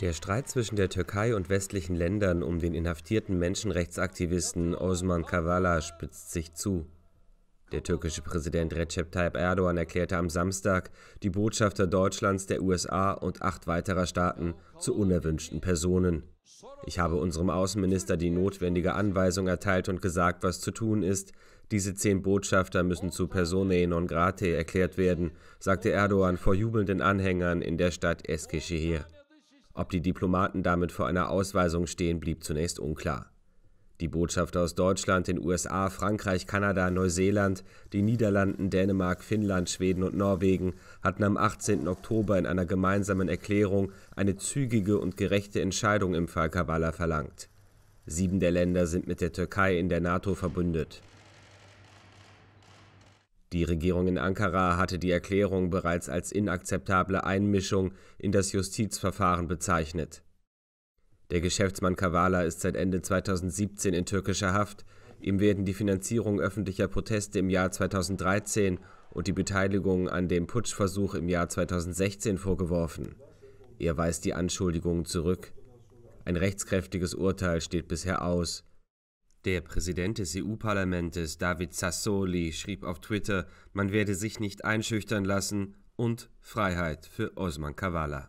Der Streit zwischen der Türkei und westlichen Ländern um den inhaftierten Menschenrechtsaktivisten Osman Kavala spitzt sich zu. Der türkische Präsident Recep Tayyip Erdogan erklärte am Samstag die Botschafter Deutschlands, der USA und acht weiterer Staaten zu unerwünschten Personen. Ich habe unserem Außenminister die notwendige Anweisung erteilt und gesagt, was zu tun ist. Diese zehn Botschafter müssen zu Personae non grate erklärt werden, sagte Erdogan vor jubelnden Anhängern in der Stadt Eskişehir. Ob die Diplomaten damit vor einer Ausweisung stehen, blieb zunächst unklar. Die Botschafter aus Deutschland, den USA, Frankreich, Kanada, Neuseeland, den Niederlanden, Dänemark, Finnland, Schweden und Norwegen hatten am 18. Oktober in einer gemeinsamen Erklärung eine zügige und gerechte Entscheidung im Fall Kavala verlangt. Sieben der Länder sind mit der Türkei in der NATO verbündet. Die Regierung in Ankara hatte die Erklärung bereits als inakzeptable Einmischung in das Justizverfahren bezeichnet. Der Geschäftsmann Kavala ist seit Ende 2017 in türkischer Haft. Ihm werden die Finanzierung öffentlicher Proteste im Jahr 2013 und die Beteiligung an dem Putschversuch im Jahr 2016 vorgeworfen. Er weist die Anschuldigungen zurück. Ein rechtskräftiges Urteil steht bisher aus. Der Präsident des EU-Parlamentes David Sassoli schrieb auf Twitter, man werde sich nicht einschüchtern lassen und Freiheit für Osman Kavala.